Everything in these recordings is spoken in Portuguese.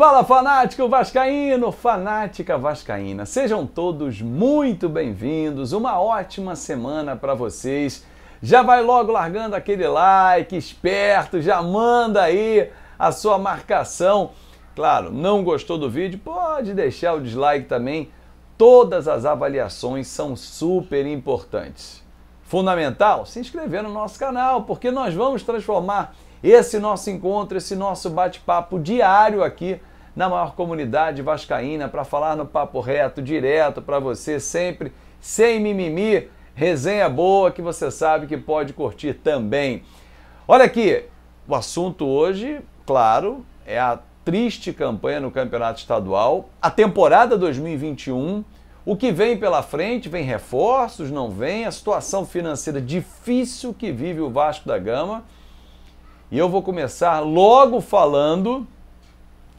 Fala fanático vascaíno, fanática vascaína. Sejam todos muito bem-vindos. Uma ótima semana para vocês. Já vai logo largando aquele like esperto, já manda aí a sua marcação. Claro, não gostou do vídeo? Pode deixar o dislike também. Todas as avaliações são super importantes. Fundamental se inscrever no nosso canal, porque nós vamos transformar esse nosso encontro, esse nosso bate-papo diário aqui na maior comunidade vascaína para falar no papo reto, direto para você, sempre sem mimimi, resenha boa que você sabe que pode curtir também. Olha aqui, o assunto hoje, claro, é a triste campanha no Campeonato Estadual, a temporada 2021, o que vem pela frente, vem reforços, não vem, a situação financeira difícil que vive o Vasco da Gama. E eu vou começar logo falando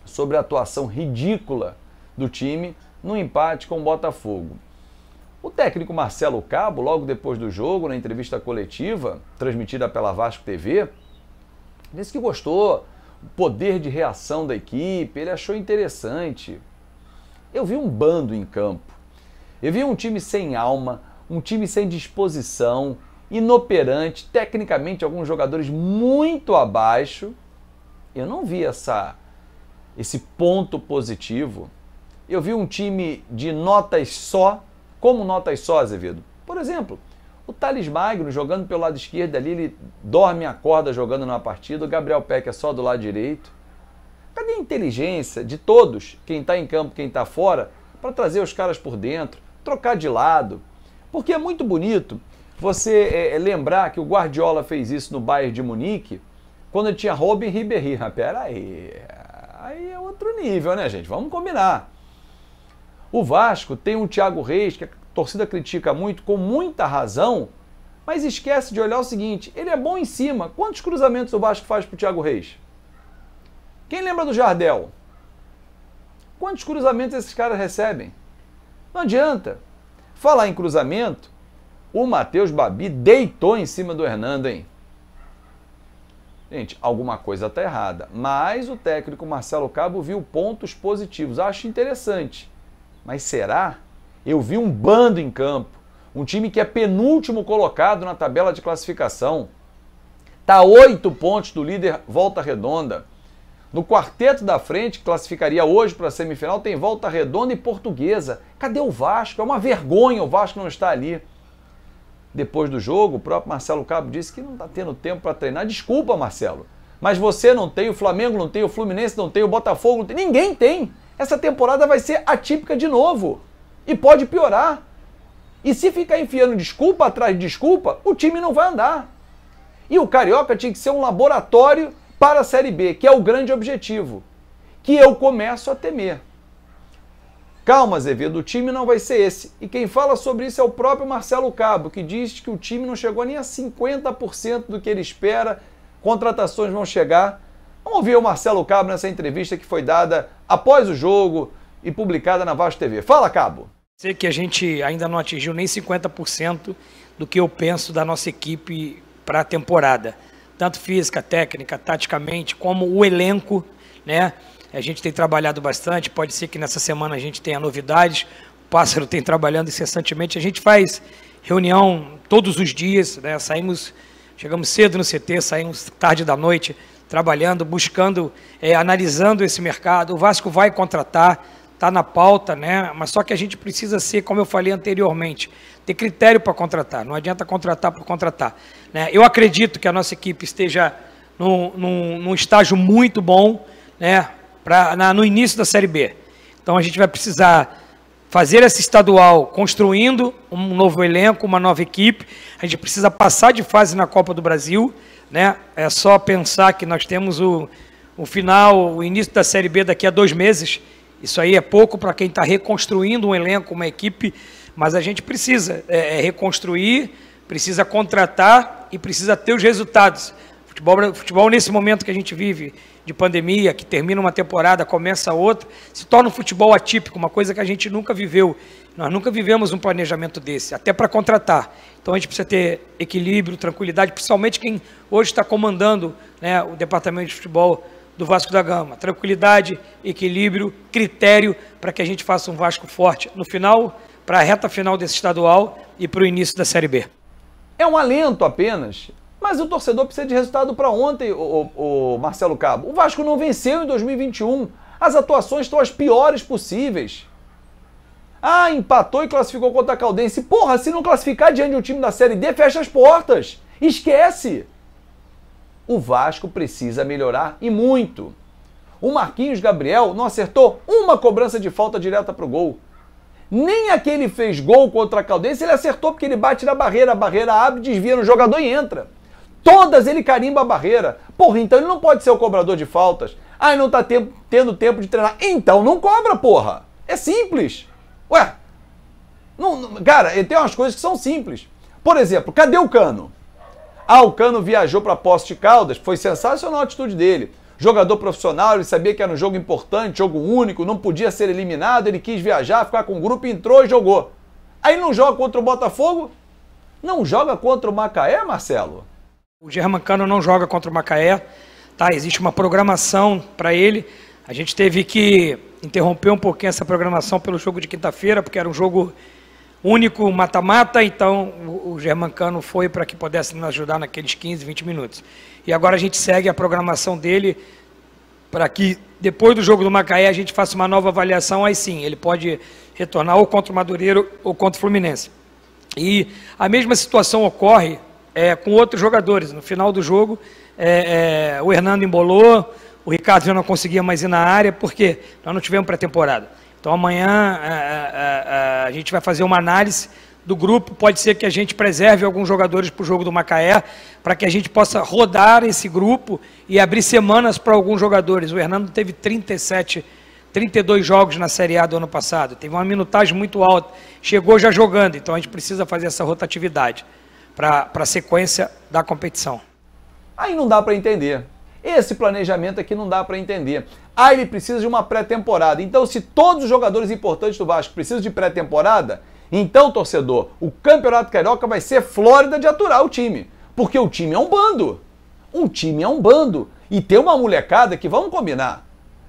sobre a atuação ridícula do time no empate com o Botafogo. O técnico Marcelo Cabo, logo depois do jogo, na entrevista coletiva, transmitida pela Vasco TV, disse que gostou do poder de reação da equipe, ele achou interessante. Eu vi um bando em campo. Eu vi um time sem alma, um time sem disposição, inoperante, tecnicamente alguns jogadores muito abaixo. Eu não vi essa esse ponto positivo. Eu vi um time de notas só, como notas só, Azevedo. Por exemplo, o Thales Magno jogando pelo lado esquerdo ali, ele dorme e acorda jogando numa partida. O Gabriel Peck é só do lado direito. Cadê a inteligência de todos, quem está em campo, quem está fora, para trazer os caras por dentro, trocar de lado? Porque é muito bonito você é, é, lembrar que o Guardiola fez isso no Bayern de Munique, quando tinha Robin Ribéry. Ah, pera aí, Aí é outro nível, né, gente? Vamos combinar. O Vasco tem um Thiago Reis, que a torcida critica muito, com muita razão, mas esquece de olhar o seguinte: ele é bom em cima. Quantos cruzamentos o Vasco faz pro Thiago Reis? Quem lembra do Jardel? Quantos cruzamentos esses caras recebem? Não adianta. Falar em cruzamento, o Matheus Babi deitou em cima do Hernando, hein? Gente, alguma coisa está errada. Mas o técnico Marcelo Cabo viu pontos positivos. Acho interessante. Mas será? Eu vi um bando em campo. Um time que é penúltimo colocado na tabela de classificação. Está oito pontos do líder Volta Redonda. No quarteto da frente, que classificaria hoje para a semifinal, tem Volta Redonda e Portuguesa. Cadê o Vasco? É uma vergonha o Vasco não estar ali depois do jogo, o próprio Marcelo Cabo disse que não está tendo tempo para treinar. Desculpa, Marcelo. Mas você não tem, o Flamengo não tem, o Fluminense não tem, o Botafogo não tem. Ninguém tem. Essa temporada vai ser atípica de novo. E pode piorar. E se ficar enfiando desculpa atrás de desculpa, o time não vai andar. E o Carioca tinha que ser um laboratório para a Série B, que é o grande objetivo. Que eu começo a temer. Calma, Azevedo, o time não vai ser esse. E quem fala sobre isso é o próprio Marcelo Cabo, que diz que o time não chegou nem a 50% do que ele espera, contratações vão chegar. Vamos ouvir o Marcelo Cabo nessa entrevista que foi dada após o jogo e publicada na Vasco TV. Fala, Cabo! Sei que a gente ainda não atingiu nem 50% do que eu penso da nossa equipe para a temporada, tanto física, técnica, taticamente, como o elenco né? A gente tem trabalhado bastante, pode ser que nessa semana a gente tenha novidades. O Pássaro tem trabalhando incessantemente. A gente faz reunião todos os dias, né? Saímos, chegamos cedo no CT, saímos tarde da noite trabalhando, buscando, é, analisando esse mercado. O Vasco vai contratar, está na pauta, né? Mas só que a gente precisa ser, como eu falei anteriormente, ter critério para contratar. Não adianta contratar por contratar. Né? Eu acredito que a nossa equipe esteja num, num, num estágio muito bom né, pra, na, no início da Série B. Então a gente vai precisar fazer essa estadual construindo um novo elenco, uma nova equipe. A gente precisa passar de fase na Copa do Brasil. Né? É só pensar que nós temos o, o final, o início da Série B daqui a dois meses. Isso aí é pouco para quem está reconstruindo um elenco, uma equipe, mas a gente precisa é, é, reconstruir, precisa contratar e precisa ter os resultados. Futebol, futebol nesse momento que a gente vive, de pandemia, que termina uma temporada, começa outra, se torna um futebol atípico, uma coisa que a gente nunca viveu. Nós nunca vivemos um planejamento desse, até para contratar. Então a gente precisa ter equilíbrio, tranquilidade, principalmente quem hoje está comandando né, o departamento de futebol do Vasco da Gama. Tranquilidade, equilíbrio, critério para que a gente faça um Vasco forte no final, para a reta final desse estadual e para o início da Série B. É um alento apenas mas o torcedor precisa de resultado para ontem, o, o, o, Marcelo Cabo. O Vasco não venceu em 2021. As atuações estão as piores possíveis. Ah, empatou e classificou contra a Caldense. Porra, se não classificar diante de um time da Série D, fecha as portas. Esquece! O Vasco precisa melhorar e muito. O Marquinhos Gabriel não acertou uma cobrança de falta direta para o gol. Nem aquele fez gol contra a Caldense, ele acertou porque ele bate na barreira, a barreira abre, desvia no jogador e entra. Todas ele carimba a barreira. Porra, então ele não pode ser o cobrador de faltas. Ah, não tá te tendo tempo de treinar. Então não cobra, porra. É simples. Ué. Não, não, cara, tem umas coisas que são simples. Por exemplo, cadê o Cano? Ah, o Cano viajou para Poço de Caldas. Foi sensacional a atitude dele. Jogador profissional, ele sabia que era um jogo importante, jogo único, não podia ser eliminado. Ele quis viajar, ficar com o grupo, entrou e jogou. Aí não joga contra o Botafogo? Não joga contra o Macaé, Marcelo? O Germancano não joga contra o Macaé, tá? Existe uma programação para ele. A gente teve que interromper um pouquinho essa programação pelo jogo de quinta-feira, porque era um jogo único, mata-mata, então o Germancano foi para que pudesse nos ajudar naqueles 15, 20 minutos. E agora a gente segue a programação dele para que depois do jogo do Macaé a gente faça uma nova avaliação, aí sim, ele pode retornar ou contra o Madureiro ou contra o Fluminense. E a mesma situação ocorre é, com outros jogadores. No final do jogo, é, é, o Hernando embolou, o Ricardo já não conseguia mais ir na área, porque nós não tivemos pré-temporada. Então amanhã a, é, é, é, a, gente vai fazer uma análise do grupo. Pode ser que a gente preserve alguns jogadores para o jogo do Macaé, para que a gente possa rodar esse grupo e abrir semanas para alguns jogadores. O Hernando teve 37 32 jogos na Série A do ano passado, teve uma minutagem muito alta, chegou já jogando, então a gente precisa fazer essa rotatividade para a sequência da competição. Aí não dá para entender. Esse planejamento aqui não dá para entender. Ah, ele precisa de uma pré-temporada. Então, se todos os jogadores importantes do Vasco precisam de pré-temporada, então, torcedor, o Campeonato Carioca vai ser Flórida de aturar o time. Porque o time é um bando. Um time é um bando. E tem uma molecada que, vamos combinar,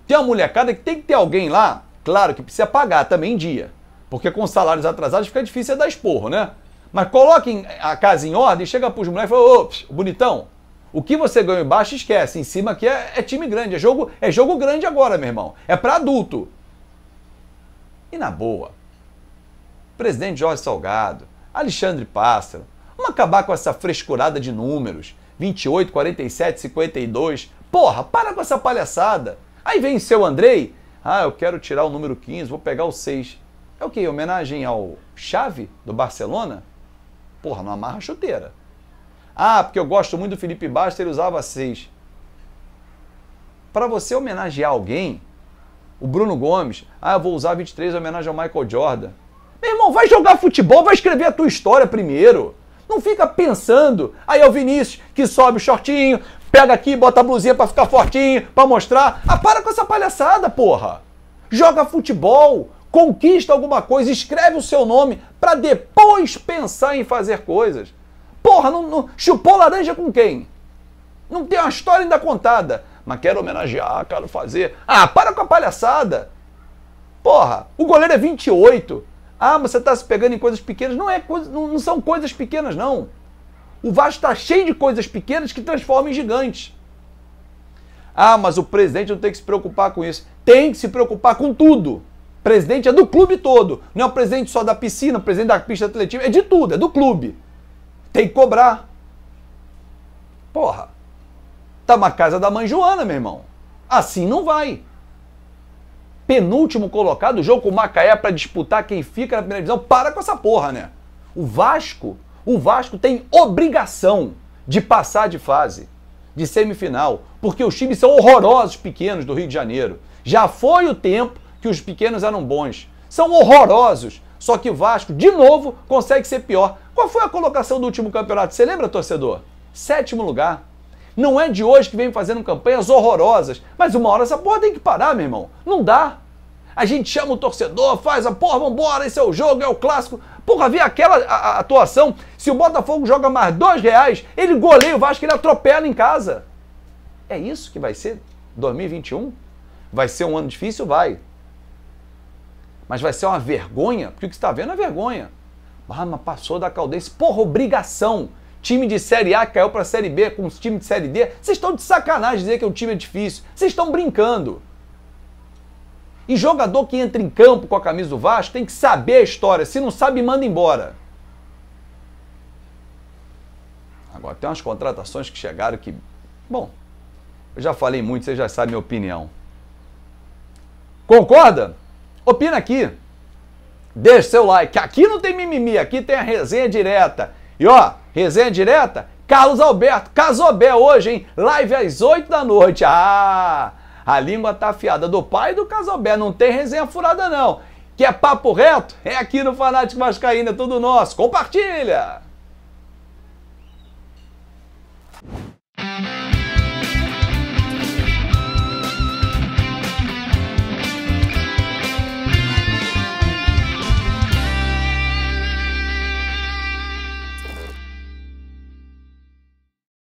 tem uma molecada que tem que ter alguém lá, claro que precisa pagar também em dia. Porque com salários atrasados fica difícil é dar esporro, né? Mas coloque a casa em ordem, chega para os moleques e fala, ô, bonitão, o que você ganhou embaixo, esquece. Em cima aqui é, é, time grande, é jogo, é jogo grande agora, meu irmão. É para adulto. E na boa, presidente Jorge Salgado, Alexandre Pássaro, vamos acabar com essa frescurada de números. 28, 47, 52. Porra, para com essa palhaçada. Aí vem o seu Andrei. Ah, eu quero tirar o número 15, vou pegar o 6. É o quê? Homenagem ao Chave do Barcelona? Porra, não amarra a chuteira. Ah, porque eu gosto muito do Felipe Bastos, ele usava seis. Para você homenagear alguém, o Bruno Gomes, ah, eu vou usar 23 em homenagem ao Michael Jordan. Meu irmão, vai jogar futebol, vai escrever a tua história primeiro. Não fica pensando. Aí é o Vinícius que sobe o shortinho, pega aqui, bota a blusinha para ficar fortinho, para mostrar. Ah, para com essa palhaçada, porra. Joga futebol, conquista alguma coisa, escreve o seu nome para depois pensar em fazer coisas. Porra, não, não, chupou laranja com quem? Não tem uma história ainda contada. Mas quero homenagear, quero fazer. Ah, para com a palhaçada. Porra, o goleiro é 28. Ah, você está se pegando em coisas pequenas. Não, é coisa, não, não são coisas pequenas, não. O Vasco está cheio de coisas pequenas que transformam em gigantes. Ah, mas o presidente não tem que se preocupar com isso. Tem que se preocupar com tudo. Presidente é do clube todo. Não é o presidente só da piscina, o presidente da pista atletiva, é de tudo, é do clube. Tem que cobrar. Porra. Tá uma casa da mãe Joana, meu irmão. Assim não vai. Penúltimo colocado, o jogo com o Macaé para disputar quem fica na primeira divisão. Para com essa porra, né? O Vasco, o Vasco tem obrigação de passar de fase, de semifinal, porque os times são horrorosos pequenos do Rio de Janeiro. Já foi o tempo que os pequenos eram bons. São horrorosos. Só que o Vasco, de novo, consegue ser pior. Qual foi a colocação do último campeonato? Você lembra, torcedor? Sétimo lugar. Não é de hoje que vem fazendo campanhas horrorosas, mas uma hora essa porra tem que parar, meu irmão. Não dá. A gente chama o torcedor, faz a porra, vambora, esse é o jogo, é o clássico. Porra, vi aquela atuação, se o Botafogo joga mais dois reais, ele goleia o Vasco, ele atropela em casa. É isso que vai ser 2021? Vai ser um ano difícil? Vai. Mas vai ser uma vergonha, porque o que está vendo é vergonha. Ah, mas passou da Caldense. Porra, obrigação. Time de Série A caiu para Série B com time de Série D. Vocês estão de sacanagem dizer que o time é difícil. Vocês estão brincando. E jogador que entra em campo com a camisa do Vasco tem que saber a história. Se não sabe, manda embora. Agora, tem umas contratações que chegaram que. Bom, eu já falei muito, vocês já sabem minha opinião. Concorda? Opina aqui. Deixe seu like. Aqui não tem mimimi, aqui tem a resenha direta. E ó, resenha direta, Carlos Alberto, Casobé hoje, hein? Live às 8 da noite. Ah! A língua tá afiada do pai e do Casobé, não tem resenha furada não. Que é papo reto? É aqui no Fanático Vascaína, é tudo nosso. Compartilha!